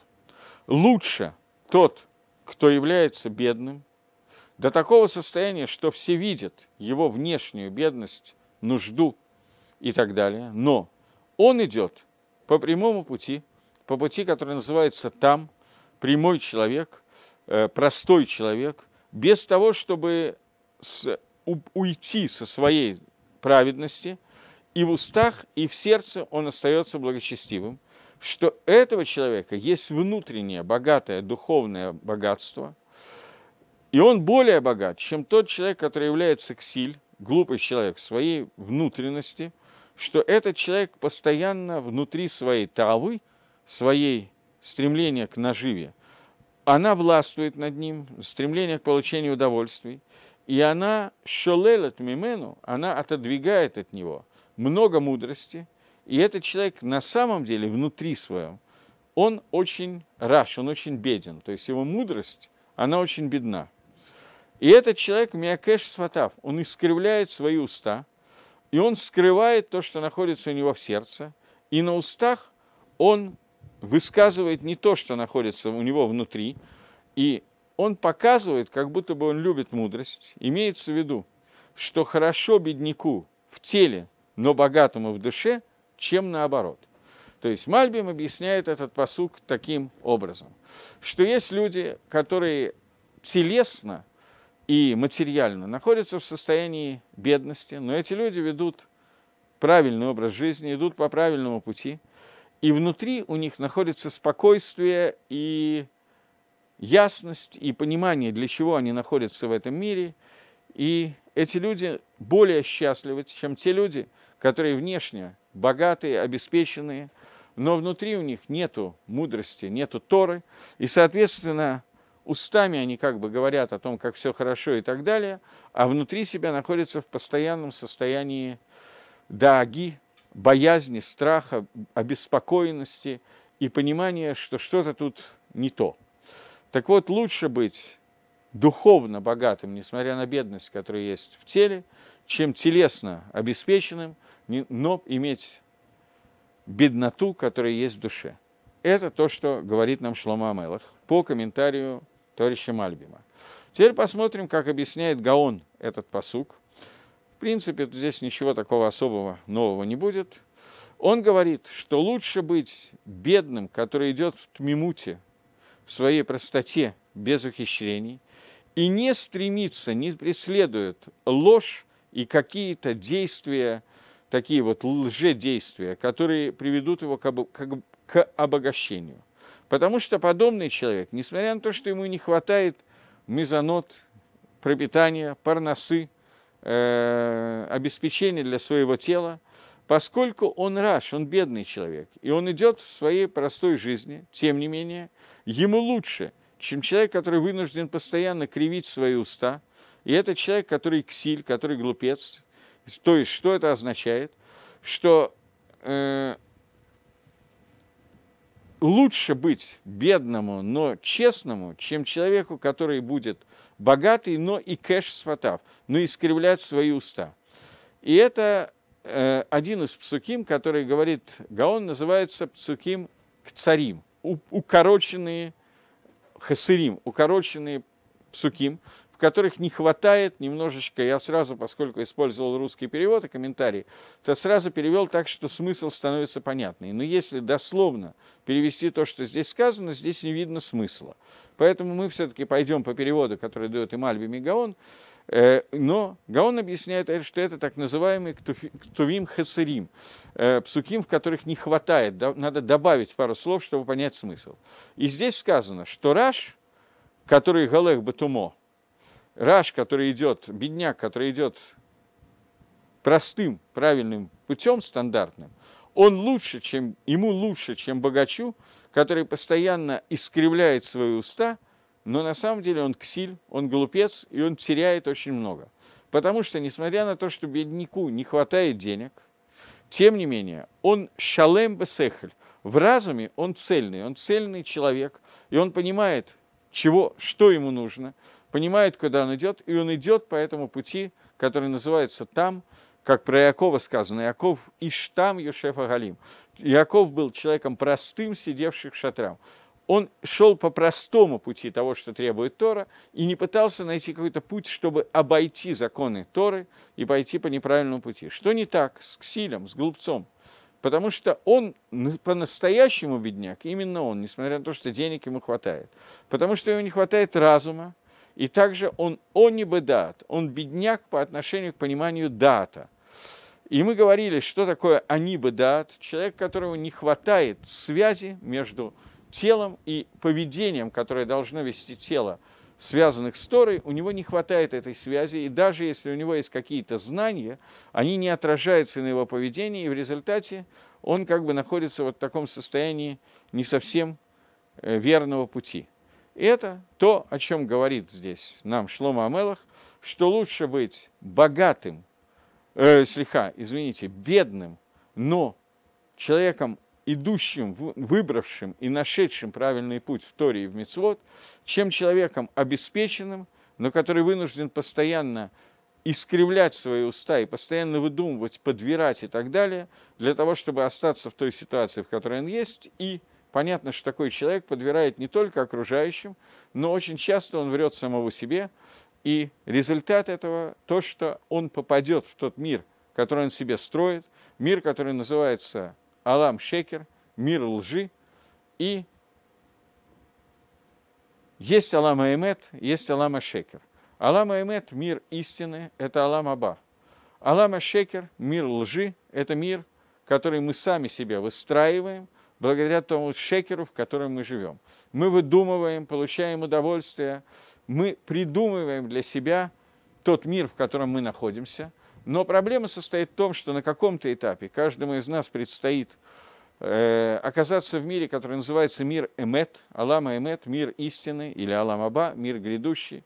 Speaker 1: Лучше тот, кто является бедным, до такого состояния, что все видят его внешнюю бедность, нужду и так далее. Но он идет по прямому пути, по пути, который называется там, прямой человек, э, простой человек, без того, чтобы с уйти со своей праведности, и в устах, и в сердце он остается благочестивым, что этого человека есть внутреннее богатое духовное богатство, и он более богат, чем тот человек, который является ксиль, глупый человек своей внутренности, что этот человек постоянно внутри своей тавы, своей стремления к наживе, она властвует над ним, стремление к получению удовольствий – и она шолелет мимену, она отодвигает от него много мудрости, и этот человек на самом деле внутри своем, он очень раш, он очень беден, то есть его мудрость, она очень бедна. И этот человек, Миакеш Сватав, он искривляет свои уста, и он скрывает то, что находится у него в сердце, и на устах он высказывает не то, что находится у него внутри, и он показывает, как будто бы он любит мудрость. Имеется в виду, что хорошо бедняку в теле, но богатому в душе, чем наоборот. То есть Мальбим объясняет этот посук таким образом, что есть люди, которые телесно и материально находятся в состоянии бедности, но эти люди ведут правильный образ жизни, идут по правильному пути, и внутри у них находится спокойствие и ясность и понимание, для чего они находятся в этом мире. И эти люди более счастливы, чем те люди, которые внешне богатые, обеспеченные, но внутри у них нету мудрости, нету Торы, и, соответственно, устами они как бы говорят о том, как все хорошо и так далее, а внутри себя находятся в постоянном состоянии даги, боязни, страха, обеспокоенности и понимания, что что-то тут не то. Так вот, лучше быть духовно богатым, несмотря на бедность, которая есть в теле, чем телесно обеспеченным, но иметь бедноту, которая есть в душе. Это то, что говорит нам Шлома Амелах по комментарию товарища Мальбима. Теперь посмотрим, как объясняет Гаон этот посук. В принципе, здесь ничего такого особого нового не будет. Он говорит, что лучше быть бедным, который идет в тмимуте, в своей простоте, без ухищрений, и не стремится, не преследует ложь и какие-то действия, такие вот лжедействия, которые приведут его к обогащению. Потому что подобный человек, несмотря на то, что ему не хватает мезонот, пропитания, парносы, э, обеспечения для своего тела, поскольку он раш, он бедный человек, и он идет в своей простой жизни, тем не менее, ему лучше, чем человек, который вынужден постоянно кривить свои уста. И это человек, который ксиль, который глупец. То есть, что это означает? Что э, лучше быть бедному, но честному, чем человеку, который будет богатый, но и кэш сватав, но искривлять свои уста. И это э, один из псуким, который говорит Гаон, называется псуким к царим – укороченные хасырим, укороченные псуким, которых не хватает немножечко, я сразу, поскольку использовал русский перевод и комментарии, то сразу перевел так, что смысл становится понятный. Но если дословно перевести то, что здесь сказано, здесь не видно смысла. Поэтому мы все-таки пойдем по переводу, который дает Имальби Мегаон, э, но Гаон объясняет, э, что это так называемый ктувим хасырим, э, псуким, в которых не хватает, надо добавить пару слов, чтобы понять смысл. И здесь сказано, что Раш, который Галех Батумо, Раш, который идет, бедняк, который идет простым, правильным путем, стандартным, он лучше, чем, ему лучше, чем богачу, который постоянно искривляет свои уста, но на самом деле он ксиль, он глупец, и он теряет очень много. Потому что, несмотря на то, что бедняку не хватает денег, тем не менее, он шалем бесехль, в разуме он цельный, он цельный человек, и он понимает, чего, что ему нужно – понимает, куда он идет, и он идет по этому пути, который называется там, как про Якова сказано, Яков Иштам Юшефа Галим. Яков был человеком простым, сидевшим в шатрам. Он шел по простому пути того, что требует Тора, и не пытался найти какой-то путь, чтобы обойти законы Торы и пойти по неправильному пути. Что не так с Ксилем, с глупцом? Потому что он по-настоящему бедняк, именно он, несмотря на то, что денег ему хватает. Потому что ему не хватает разума, и также он онибедат, он бедняк по отношению к пониманию дата. И мы говорили, что такое анибедат, человек, которого не хватает связи между телом и поведением, которое должно вести тело, связанных с Торой, у него не хватает этой связи, и даже если у него есть какие-то знания, они не отражаются на его поведении, и в результате он как бы находится вот в таком состоянии не совсем э, верного пути. Это то, о чем говорит здесь нам Шлома Амелах, что лучше быть богатым, э, слегка, извините, бедным, но человеком, идущим, выбравшим и нашедшим правильный путь в Торе и в Мецвод, чем человеком обеспеченным, но который вынужден постоянно искривлять свои уста и постоянно выдумывать, подбирать и так далее, для того, чтобы остаться в той ситуации, в которой он есть, и Понятно, что такой человек подбирает не только окружающим, но очень часто он врет самого себе, и результат этого – то, что он попадет в тот мир, который он себе строит, мир, который называется Алам Шекер, мир лжи, и есть Алам Эмет, есть Алам Шекер. Алам Эмет – мир истины, это Алам Аба. Алам Шекер – мир лжи, это мир, который мы сами себе выстраиваем – благодаря тому шекеру, в котором мы живем. Мы выдумываем, получаем удовольствие, мы придумываем для себя тот мир, в котором мы находимся. Но проблема состоит в том, что на каком-то этапе каждому из нас предстоит э, оказаться в мире, который называется мир Эмет, Алама Эмет, мир истины или Аба, мир грядущий.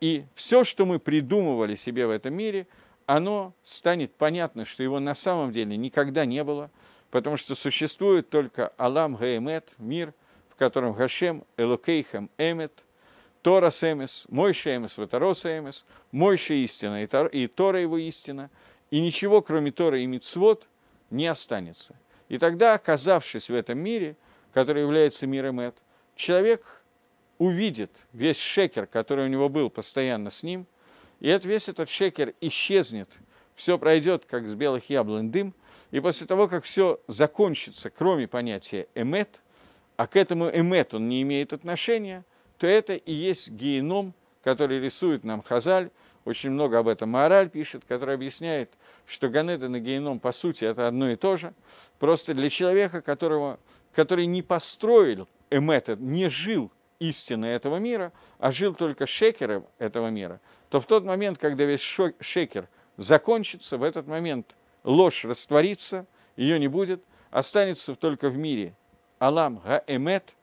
Speaker 1: И все, что мы придумывали себе в этом мире, оно станет понятно, что его на самом деле никогда не было – Потому что существует только Алам Гаемет мир, в котором Гашем, Элокейхам, Эмет, Тора Семес, Мойша Эмес, Ватарос Эмес, Мойша истина и, Тор, и Тора его истина, и ничего, кроме Тора и Мицвод, не останется. И тогда, оказавшись в этом мире, который является миром Эд, человек увидит весь шекер, который у него был постоянно с ним, и весь этот шекер исчезнет – все пройдет, как с белых яблонь дым, и после того, как все закончится, кроме понятия эмет, а к этому эмет он не имеет отношения, то это и есть геном, который рисует нам Хазаль, очень много об этом Мораль пишет, который объясняет, что Ганеден и геном, по сути, это одно и то же. Просто для человека, которого, который не построил Эмет, а не жил истины этого мира, а жил только шекером этого мира, то в тот момент, когда весь шекер – закончится в этот момент. Ложь растворится, ее не будет, останется только в мире Алам га эмет,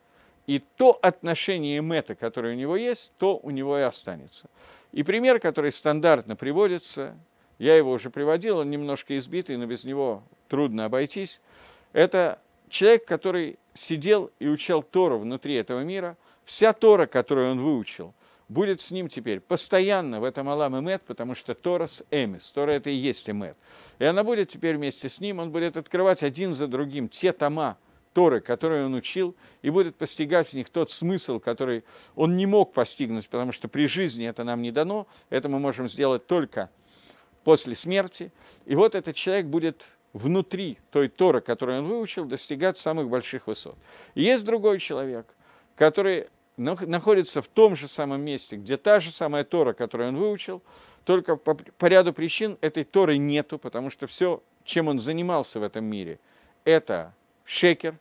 Speaker 1: и то отношение Эмета, которое у него есть, то у него и останется. И пример, который стандартно приводится, я его уже приводил, он немножко избитый, но без него трудно обойтись, это человек, который сидел и учил Тору внутри этого мира, вся Тора, которую он выучил – будет с ним теперь постоянно в этом Алам и Мед, потому что Торас Эмис, Тора это и есть Эмет. И она будет теперь вместе с ним, он будет открывать один за другим те тома, Торы, которые он учил, и будет постигать в них тот смысл, который он не мог постигнуть, потому что при жизни это нам не дано, это мы можем сделать только после смерти. И вот этот человек будет внутри той Торы, которую он выучил, достигать самых больших высот. И есть другой человек, который находится в том же самом месте, где та же самая Тора, которую он выучил, только по, по ряду причин этой Торы нету, потому что все, чем он занимался в этом мире, это шекер.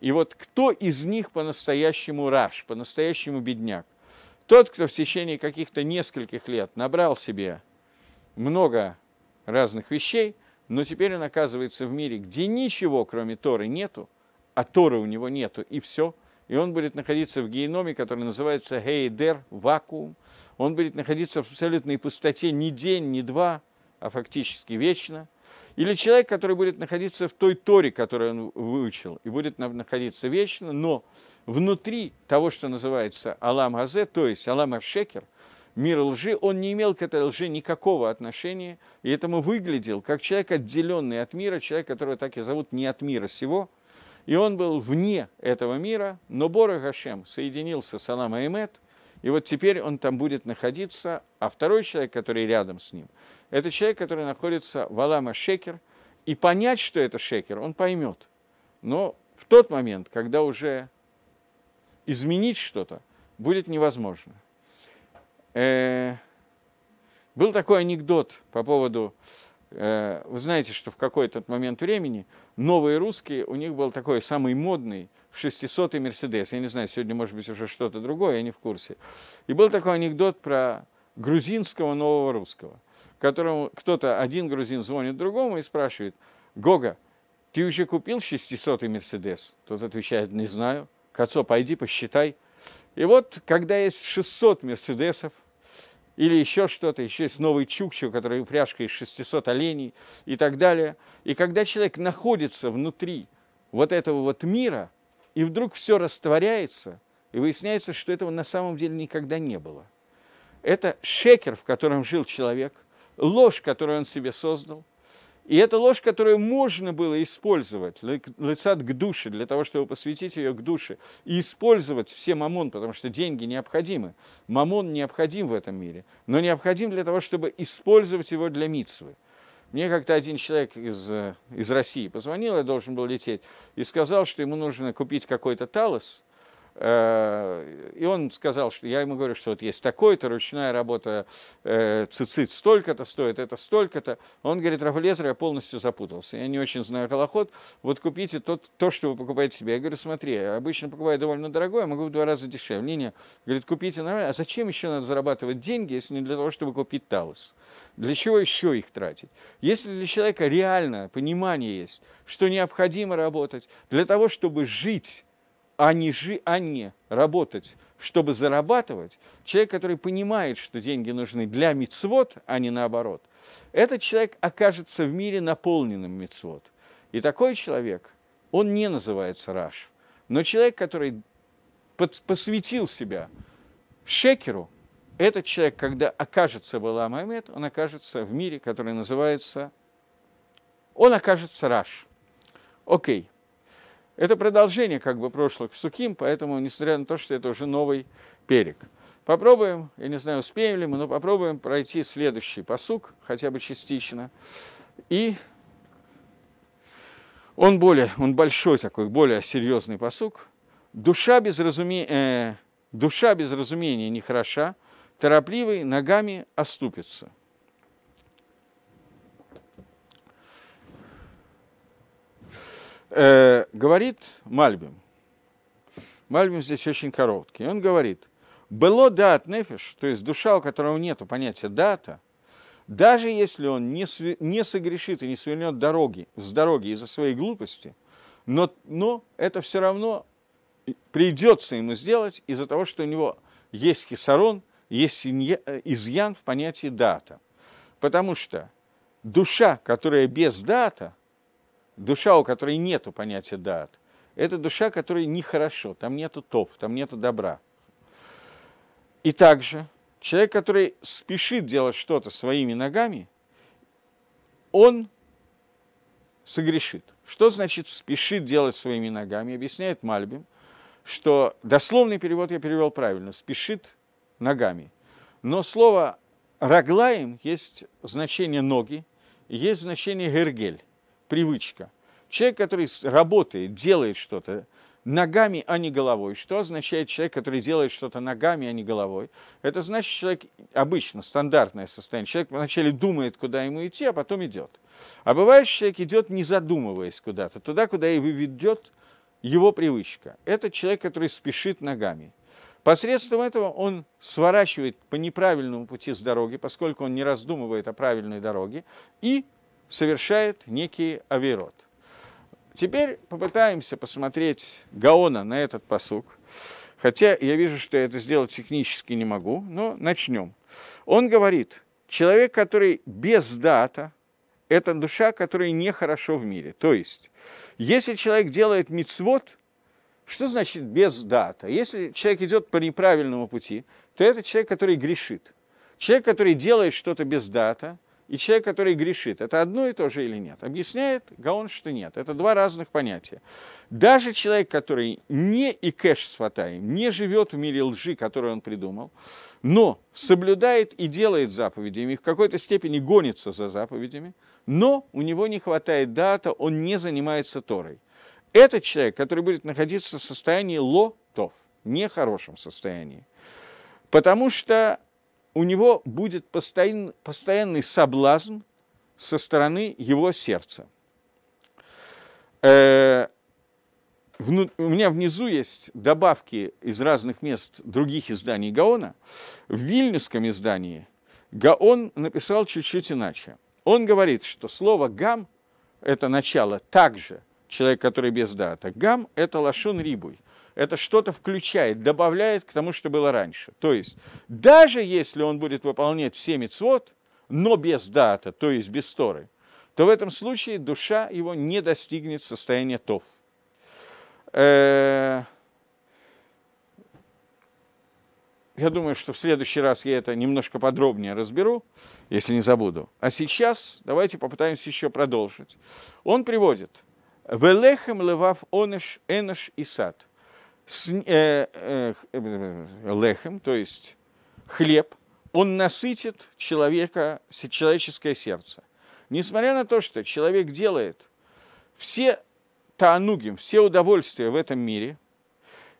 Speaker 1: И вот кто из них по-настоящему раш, по-настоящему бедняк? Тот, кто в течение каких-то нескольких лет набрал себе много разных вещей, но теперь он оказывается в мире, где ничего, кроме Торы, нету, а Торы у него нету, и все – и он будет находиться в геноме, который называется Гейдер вакуум. Он будет находиться в абсолютной пустоте ни день, ни два, а фактически вечно. Или человек, который будет находиться в той торе, которую он выучил, и будет находиться вечно, но внутри того, что называется Алам Азе, то есть Алам Ашекер, мир лжи, он не имел к этой лжи никакого отношения, и этому выглядел как человек, отделенный от мира, человек, которого так и зовут не от мира сего – и он был вне этого мира, но Бора Гашем соединился с Алам Аймет, и вот теперь он там будет находиться, а второй человек, который рядом с ним, это человек, который находится в Алама Шекер, и понять, что это Шекер, он поймет. Но в тот момент, когда уже изменить что-то, будет невозможно. Э, был такой анекдот по поводу, э, вы знаете, что в какой-то момент времени – новые русские, у них был такой самый модный 600 Мерседес. Я не знаю, сегодня, может быть, уже что-то другое, я не в курсе. И был такой анекдот про грузинского нового русского, которому кто-то, один грузин звонит другому и спрашивает, «Гога, ты уже купил 600 Мерседес?» Тот отвечает, «Не знаю». «Кацо, пойди а посчитай». И вот, когда есть 600 Мерседесов – или еще что-то, еще есть новый чукчу, который упряжка из 600 оленей и так далее. И когда человек находится внутри вот этого вот мира, и вдруг все растворяется, и выясняется, что этого на самом деле никогда не было. Это шекер, в котором жил человек, ложь, которую он себе создал, и это ложь, которую можно было использовать, лицат к душе, для того, чтобы посвятить ее к душе, и использовать все мамон, потому что деньги необходимы. Мамон необходим в этом мире, но необходим для того, чтобы использовать его для митсвы. Мне как-то один человек из, э, из России позвонил, я должен был лететь, и сказал, что ему нужно купить какой-то талос, Э, и он сказал, что я ему говорю, что вот есть такой-то, ручная работа, э, цицит столько-то стоит, это столько-то. Он говорит, Рафалезер, я полностью запутался, я не очень знаю колоход, вот купите тот, то, что вы покупаете себе. Я говорю, смотри, я обычно покупаю довольно дорогое, могу в два раза дешевле. Не, не. Говорит, купите нормально. А зачем еще надо зарабатывать деньги, если не для того, чтобы купить талос? Для чего еще их тратить? Если для человека реально понимание есть, что необходимо работать, для того, чтобы жить, а не, жи, а не работать, чтобы зарабатывать, человек, который понимает, что деньги нужны для мицвод, а не наоборот, этот человек окажется в мире наполненным мицвод. И такой человек, он не называется раш, но человек, который посвятил себя шекеру, этот человек, когда окажется в Мамед, он окажется в мире, который называется... Он окажется раш. Окей. Okay. Это продолжение как бы прошлых псуким, поэтому, несмотря на то, что это уже новый перек. Попробуем, я не знаю, успеем ли мы, но попробуем пройти следующий посук, хотя бы частично. И он более, он большой такой, более серьезный посук. Душа без, разуме... э, душа без разумения нехороша, торопливый ногами оступится. Э, говорит Мальбим, Мальбим здесь очень короткий, он говорит, «Было дат нефиш», то есть душа, у которого нет понятия дата, даже если он не, св... не согрешит и не свернет дороги, с дороги из-за своей глупости, но, но это все равно придется ему сделать из-за того, что у него есть хисарон, есть э, изъян в понятии дата. Потому что душа, которая без дата, душа, у которой нет понятия дат, это душа, которой нехорошо, там нету топ, там нету добра. И также человек, который спешит делать что-то своими ногами, он согрешит. Что значит спешит делать своими ногами? Объясняет Мальбим, что дословный перевод я перевел правильно, спешит ногами. Но слово раглаем есть значение ноги, есть значение гергель привычка. Человек, который работает, делает что-то ногами, а не головой. Что означает человек, который делает что-то ногами, а не головой? Это значит, человек обычно, стандартное состояние. Человек вначале думает, куда ему идти, а потом идет. А бывает, человек идет, не задумываясь куда-то, туда, куда его ведет его привычка. Это человек, который спешит ногами. Посредством этого он сворачивает по неправильному пути с дороги, поскольку он не раздумывает о правильной дороге, и совершает некий Аверот. Теперь попытаемся посмотреть Гаона на этот посук. Хотя я вижу, что я это сделать технически не могу, но начнем. Он говорит, человек, который без дата, это душа, которая нехорошо в мире. То есть, если человек делает мицвод, что значит без дата? Если человек идет по неправильному пути, то это человек, который грешит. Человек, который делает что-то без дата – и человек, который грешит, это одно и то же или нет? Объясняет Гаон, что нет. Это два разных понятия. Даже человек, который не и кэш с фатаем, не живет в мире лжи, который он придумал, но соблюдает и делает заповедями, в какой-то степени гонится за заповедями, но у него не хватает дата, он не занимается Торой. Этот человек, который будет находиться в состоянии лотов, нехорошем состоянии, потому что у него будет постоянный, постоянный соблазн со стороны его сердца. Э, вну, у меня внизу есть добавки из разных мест других изданий Гаона. В вильнюсском издании Гаон написал чуть-чуть иначе. Он говорит, что слово «гам» – это начало также, человек, который без дата. «Гам» – это лашон рибуй – это что-то включает, добавляет к тому, что было раньше. То есть, даже если он будет выполнять все мецвод, но без дата, то есть без Торы, то в этом случае душа его не достигнет состояния тов. Э, я думаю, что в следующий раз я это немножко подробнее разберу, если не забуду. А сейчас давайте попытаемся еще продолжить. Он приводит «Велехем левав оныш эныш и сад» с, э, э, э лехем, то есть хлеб, он насытит человека, человеческое сердце. Несмотря на то, что человек делает все таанугим, все удовольствия в этом мире,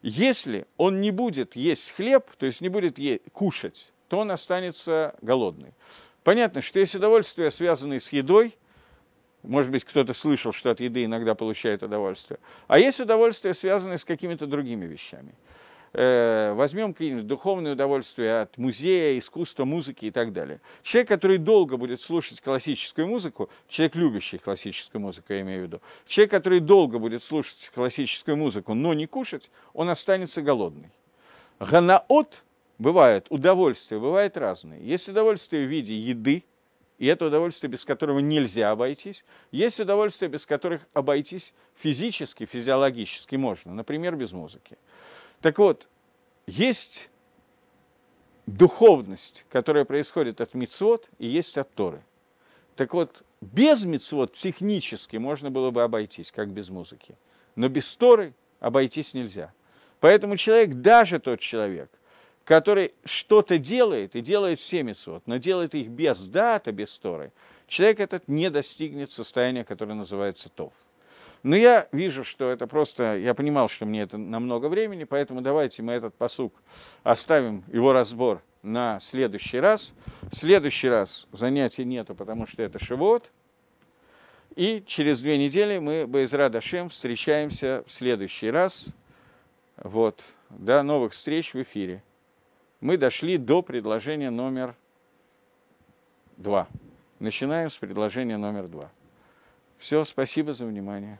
Speaker 1: если он не будет есть хлеб, то есть не будет е- кушать, то он останется голодный. Понятно, что есть удовольствия, связанные с едой – может быть, кто-то слышал, что от еды иногда получает удовольствие. А есть удовольствие, связанное с какими-то другими вещами. Э, возьмем какие-нибудь духовные удовольствия от музея, искусства, музыки и так далее. Человек, который долго будет слушать классическую музыку, человек, любящий классическую музыку, я имею в виду, человек, который долго будет слушать классическую музыку, но не кушать, он останется голодный. Ганаот бывает, удовольствие бывает разные. Есть удовольствие в виде еды, и это удовольствие, без которого нельзя обойтись. Есть удовольствия, без которых обойтись физически, физиологически можно, например, без музыки. Так вот, есть духовность, которая происходит от мицвод, и есть от Торы. Так вот, без мицвод технически можно было бы обойтись, как без музыки. Но без Торы обойтись нельзя. Поэтому человек, даже тот человек – который что-то делает, и делает все месот, но делает их без дата, без сторы, человек этот не достигнет состояния, которое называется тов. Но я вижу, что это просто... Я понимал, что мне это на много времени, поэтому давайте мы этот посук оставим, его разбор на следующий раз. В следующий раз занятий нету, потому что это шивот. И через две недели мы, бы Байзра Дашем, встречаемся в следующий раз. Вот. До новых встреч в эфире мы дошли до предложения номер два. Начинаем с предложения номер два. Все, спасибо за внимание.